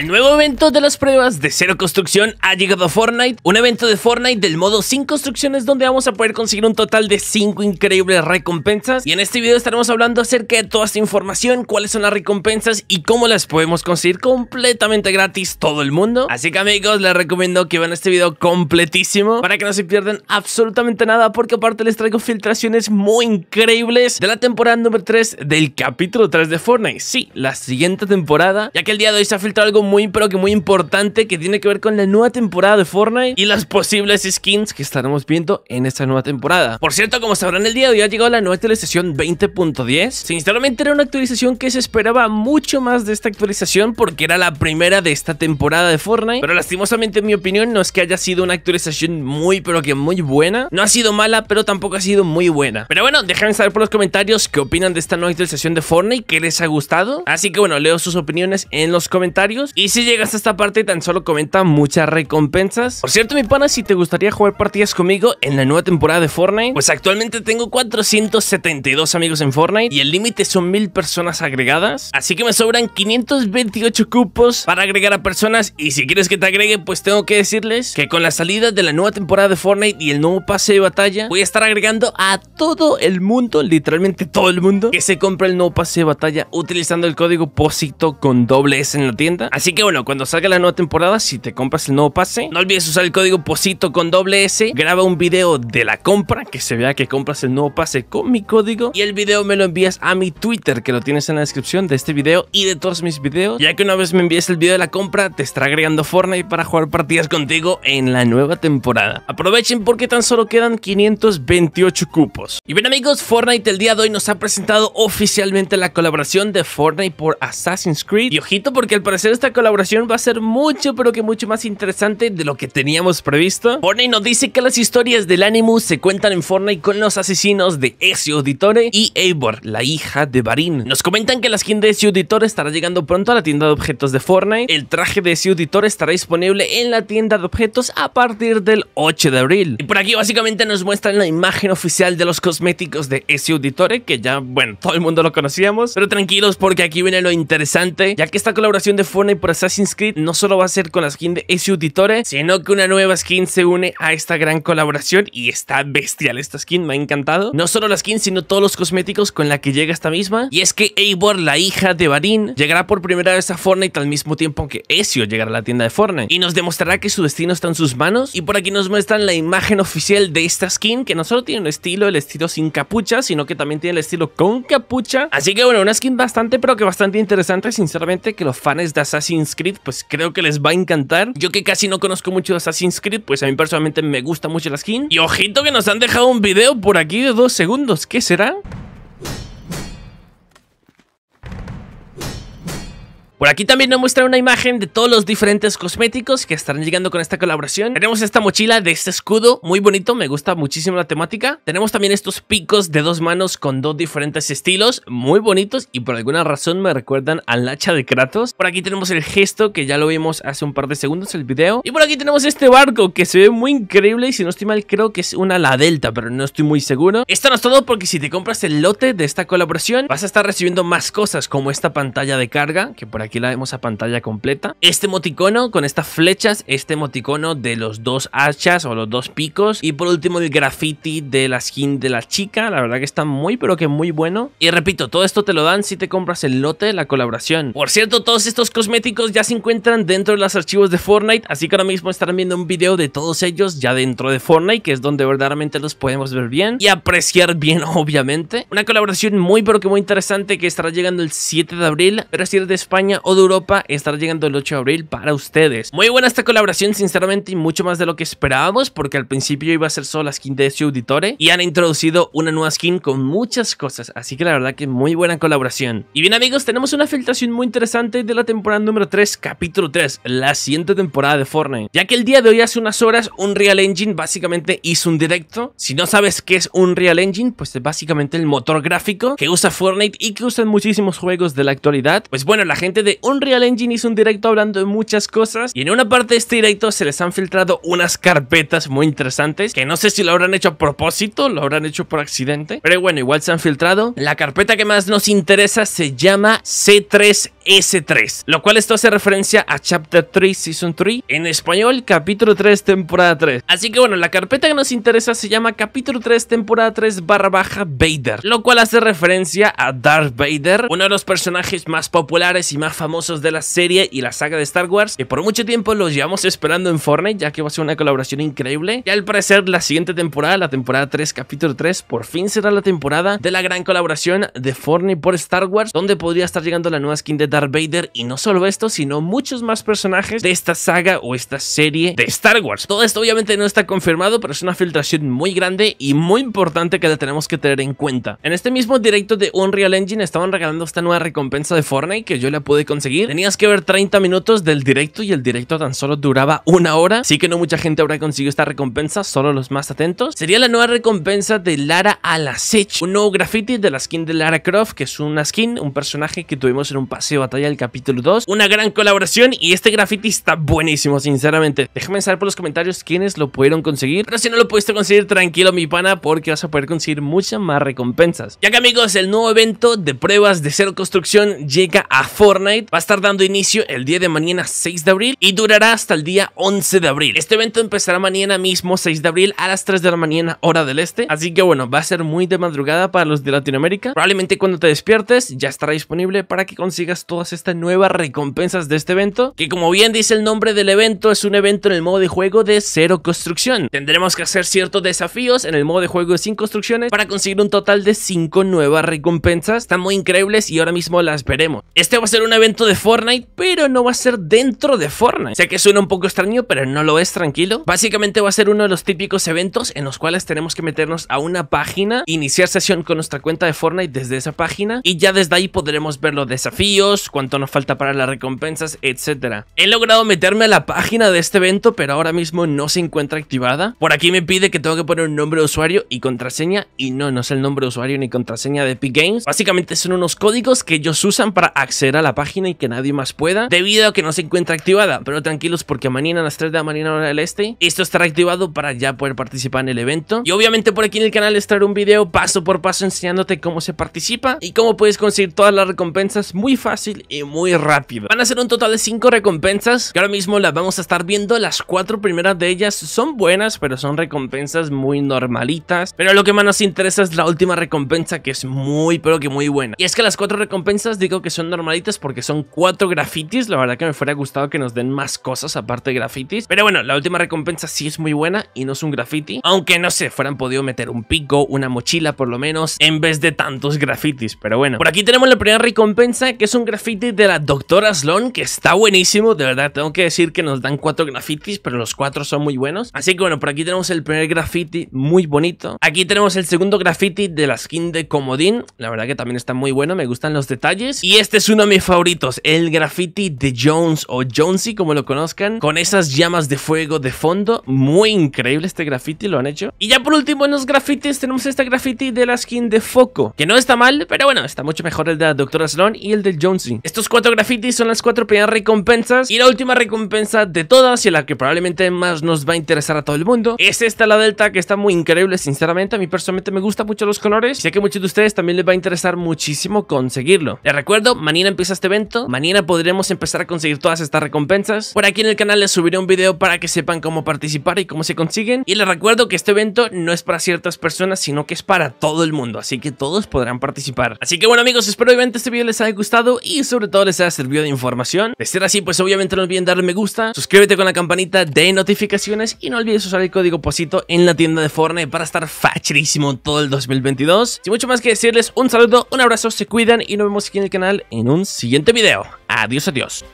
El nuevo evento de las pruebas de cero construcción ha llegado a Fortnite, un evento de Fortnite del modo sin construcciones donde vamos a poder conseguir un total de 5 increíbles recompensas y en este video estaremos hablando acerca de toda esta información, cuáles son las recompensas y cómo las podemos conseguir completamente gratis todo el mundo. Así que amigos, les recomiendo que vean este video completísimo para que no se pierdan absolutamente nada porque aparte les traigo filtraciones muy increíbles de la temporada número 3 del capítulo 3 de Fortnite. Sí, la siguiente temporada, ya que el día de hoy se ha filtrado algo muy muy, pero que muy importante que tiene que ver con la nueva temporada de Fortnite y las posibles skins que estaremos viendo en esta nueva temporada. Por cierto, como sabrán, el día de hoy ha llegado la nueva actualización 20.10. Sinceramente, era una actualización que se esperaba mucho más de esta actualización porque era la primera de esta temporada de Fortnite, pero lastimosamente, en mi opinión, no es que haya sido una actualización muy, pero que muy buena. No ha sido mala, pero tampoco ha sido muy buena. Pero bueno, déjenme saber por los comentarios qué opinan de esta nueva actualización de Fortnite, qué les ha gustado. Así que bueno, leo sus opiniones en los comentarios. Y si llegas a esta parte tan solo comenta muchas recompensas. Por cierto mi pana, si te gustaría jugar partidas conmigo en la nueva temporada de Fortnite, pues actualmente tengo 472 amigos en Fortnite y el límite son 1000 personas agregadas. Así que me sobran 528 cupos para agregar a personas y si quieres que te agregue pues tengo que decirles que con la salida de la nueva temporada de Fortnite y el nuevo pase de batalla voy a estar agregando a todo el mundo, literalmente todo el mundo, que se compre el nuevo pase de batalla utilizando el código POSITO con doble S en la tienda. Así que bueno, cuando salga la nueva temporada, si te compras el nuevo pase, no olvides usar el código POSITO con doble S. Graba un video de la compra, que se vea que compras el nuevo pase con mi código. Y el video me lo envías a mi Twitter, que lo tienes en la descripción de este video y de todos mis videos. Ya que una vez me envíes el video de la compra, te estará agregando Fortnite para jugar partidas contigo en la nueva temporada. Aprovechen porque tan solo quedan 528 cupos. Y bien amigos, Fortnite el día de hoy nos ha presentado oficialmente la colaboración de Fortnite por Assassin's Creed. Y ojito porque al parecer esta colaboración va a ser mucho, pero que mucho más interesante de lo que teníamos previsto. Fortnite nos dice que las historias del Animus se cuentan en Fortnite con los asesinos de ese Auditore y Eivor, la hija de Barin. Nos comentan que la skin de ese Auditore estará llegando pronto a la tienda de objetos de Fortnite. El traje de ese Auditore estará disponible en la tienda de objetos a partir del 8 de abril. Y por aquí básicamente nos muestran la imagen oficial de los cosméticos de ese Auditore, que ya, bueno, todo el mundo lo conocíamos. Pero tranquilos porque aquí viene lo interesante, ya que esta colaboración de Fortnite por Assassin's Creed no solo va a ser con la skin de Ezio Auditore, sino que una nueva skin se une a esta gran colaboración y está bestial esta skin, me ha encantado. No solo la skin, sino todos los cosméticos con la que llega esta misma. Y es que Eivor, la hija de Barin, llegará por primera vez a Fortnite al mismo tiempo que Ezio llegará a la tienda de Fortnite y nos demostrará que su destino está en sus manos. Y por aquí nos muestran la imagen oficial de esta skin, que no solo tiene un estilo, el estilo sin capucha, sino que también tiene el estilo con capucha. Así que bueno, una skin bastante, pero que bastante interesante, sinceramente, que los fans de Assassin's Assassin's Creed, pues creo que les va a encantar. Yo que casi no conozco mucho de Assassin's Creed, pues a mí personalmente me gusta mucho la skin. Y ojito que nos han dejado un video por aquí de dos segundos, ¿qué será? Por aquí también nos muestra una imagen de todos los diferentes cosméticos que estarán llegando con esta colaboración. Tenemos esta mochila de este escudo, muy bonito, me gusta muchísimo la temática. Tenemos también estos picos de dos manos con dos diferentes estilos, muy bonitos y por alguna razón me recuerdan al hacha de Kratos. Por aquí tenemos el gesto que ya lo vimos hace un par de segundos el video. Y por aquí tenemos este barco que se ve muy increíble y si no estoy mal creo que es una la delta, pero no estoy muy seguro. Esto no es todo porque si te compras el lote de esta colaboración vas a estar recibiendo más cosas como esta pantalla de carga que por aquí Aquí la vemos a pantalla completa. Este emoticono con estas flechas, este emoticono de los dos hachas o los dos picos. Y por último el graffiti de la skin de la chica. La verdad que está muy pero que muy bueno. Y repito, todo esto te lo dan si te compras el lote la colaboración. Por cierto, todos estos cosméticos ya se encuentran dentro de los archivos de Fortnite. Así que ahora mismo estarán viendo un video de todos ellos ya dentro de Fortnite. Que es donde verdaderamente los podemos ver bien y apreciar bien obviamente. Una colaboración muy pero que muy interesante que estará llegando el 7 de abril. Pero si eres de España o de Europa estará llegando el 8 de abril para ustedes. Muy buena esta colaboración, sinceramente, y mucho más de lo que esperábamos, porque al principio iba a ser solo la skin de su auditore y han introducido una nueva skin con muchas cosas, así que la verdad que muy buena colaboración. Y bien amigos, tenemos una filtración muy interesante de la temporada número 3, capítulo 3, la siguiente temporada de Fortnite, ya que el día de hoy hace unas horas un Unreal Engine básicamente hizo un directo. Si no sabes qué es un Unreal Engine, pues es básicamente el motor gráfico que usa Fortnite y que usan muchísimos juegos de la actualidad. Pues bueno, la gente de de Unreal Engine hizo un directo hablando de muchas cosas y en una parte de este directo se les han filtrado unas carpetas muy interesantes que no sé si lo habrán hecho a propósito, lo habrán hecho por accidente, pero bueno, igual se han filtrado. La carpeta que más nos interesa se llama C3 S3, lo cual esto hace referencia a Chapter 3 Season 3, en español capítulo 3 temporada 3. Así que bueno, la carpeta que nos interesa se llama capítulo 3 temporada 3 barra baja Vader, lo cual hace referencia a Darth Vader, uno de los personajes más populares y más famosos de la serie y la saga de Star Wars, que por mucho tiempo los llevamos esperando en Fortnite, ya que va a ser una colaboración increíble. Y al parecer la siguiente temporada, la temporada 3 capítulo 3, por fin será la temporada de la gran colaboración de Fortnite por Star Wars, donde podría estar llegando la nueva skin de Darth Vader y no solo esto, sino muchos más personajes de esta saga o esta serie de Star Wars. Todo esto obviamente no está confirmado, pero es una filtración muy grande y muy importante que la tenemos que tener en cuenta. En este mismo directo de Unreal Engine estaban regalando esta nueva recompensa de Fortnite que yo la pude conseguir. Tenías que ver 30 minutos del directo y el directo tan solo duraba una hora, así que no mucha gente habrá conseguido esta recompensa, solo los más atentos. Sería la nueva recompensa de Lara Alasech, un nuevo graffiti de la skin de Lara Croft, que es una skin, un personaje que tuvimos en un paseo Batalla del capítulo 2. Una gran colaboración y este graffiti está buenísimo, sinceramente. Déjame saber por los comentarios quiénes lo pudieron conseguir. Pero si no lo pudiste conseguir, tranquilo mi pana, porque vas a poder conseguir muchas más recompensas. Ya que amigos, el nuevo evento de pruebas de cero construcción llega a Fortnite. Va a estar dando inicio el día de mañana 6 de abril y durará hasta el día 11 de abril. Este evento empezará mañana mismo 6 de abril a las 3 de la mañana hora del este. Así que bueno, va a ser muy de madrugada para los de Latinoamérica. Probablemente cuando te despiertes ya estará disponible para que consigas todas estas nuevas recompensas de este evento, que como bien dice el nombre del evento, es un evento en el modo de juego de cero construcción. Tendremos que hacer ciertos desafíos en el modo de juego de construcciones para conseguir un total de cinco nuevas recompensas. Están muy increíbles y ahora mismo las veremos. Este va a ser un evento de Fortnite, pero no va a ser dentro de Fortnite. Sé que suena un poco extraño, pero no lo es, tranquilo. Básicamente va a ser uno de los típicos eventos en los cuales tenemos que meternos a una página, iniciar sesión con nuestra cuenta de Fortnite desde esa página y ya desde ahí podremos ver los desafíos, cuánto nos falta para las recompensas, etcétera. He logrado meterme a la página de este evento, pero ahora mismo no se encuentra activada. Por aquí me pide que tengo que poner un nombre de usuario y contraseña, y no, no es el nombre de usuario ni contraseña de Epic Games. Básicamente son unos códigos que ellos usan para acceder a la página y que nadie más pueda, debido a que no se encuentra activada. Pero tranquilos, porque mañana a las 3 de la mañana hora del este, esto estará activado para ya poder participar en el evento. Y obviamente por aquí en el canal traeré un video paso por paso enseñándote cómo se participa y cómo puedes conseguir todas las recompensas muy fácil y muy rápido. Van a ser un total de 5 recompensas, que ahora mismo las vamos a estar viendo. Las 4 primeras de ellas son buenas, pero son recompensas muy normalitas. Pero lo que más nos interesa es la última recompensa, que es muy, pero que muy buena. Y es que las 4 recompensas digo que son normalitas porque son 4 grafitis. La verdad que me fuera gustado que nos den más cosas aparte de grafitis. Pero bueno, la última recompensa sí es muy buena y no es un graffiti. Aunque no sé, fueran podido meter un pico, una mochila por lo menos, en vez de tantos grafitis. Pero bueno, por aquí tenemos la primera recompensa, que es un graffiti graffiti de la doctora Sloan, que está buenísimo, de verdad. Tengo que decir que nos dan cuatro grafitis, pero los cuatro son muy buenos. Así que bueno, por aquí tenemos el primer graffiti, muy bonito. Aquí tenemos el segundo graffiti de la skin de Comodín. La verdad que también está muy bueno, me gustan los detalles. Y este es uno de mis favoritos, el graffiti de Jones o Jonesy, como lo conozcan, con esas llamas de fuego de fondo. Muy increíble este graffiti, lo han hecho. Y ya por último en los grafitis tenemos este graffiti de la skin de Foco, que no está mal, pero bueno, está mucho mejor el de la doctora Sloan y el del Jonesy. Estos cuatro grafitis son las cuatro primeras recompensas. Y la última recompensa de todas y la que probablemente más nos va a interesar a todo el mundo es esta, la Delta, que está muy increíble, sinceramente. A mí personalmente me gustan mucho los colores. Sé que muchos de ustedes también les va a interesar muchísimo conseguirlo. Les recuerdo, mañana empieza este evento. Mañana podremos empezar a conseguir todas estas recompensas. Por aquí en el canal les subiré un video para que sepan cómo participar y cómo se consiguen. Y les recuerdo que este evento no es para ciertas personas, sino que es para todo el mundo. Así que todos podrán participar. Así que bueno amigos, espero que este video les haya gustado y sobre todo les haya servido de información. De ser así, pues obviamente no olviden darle me gusta, suscríbete con la campanita de notificaciones y no olvides usar el código POSITO en la tienda de Fortnite para estar facherísimo todo el 2022. Sin mucho más que decirles, un saludo, un abrazo, se cuidan y nos vemos aquí en el canal en un siguiente video. Adiós, adiós.